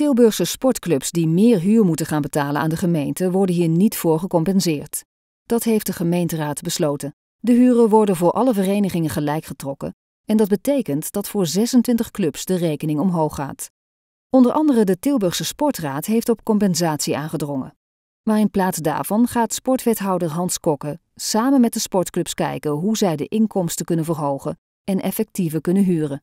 Tilburgse sportclubs die meer huur moeten gaan betalen aan de gemeente worden hier niet voor gecompenseerd. Dat heeft de gemeenteraad besloten. De huren worden voor alle verenigingen gelijk getrokken en dat betekent dat voor 26 clubs de rekening omhoog gaat. Onder andere de Tilburgse Sportraad heeft op compensatie aangedrongen. Maar in plaats daarvan gaat sportwethouder Hans Kokke samen met de sportclubs kijken hoe zij de inkomsten kunnen verhogen en effectiever kunnen huren.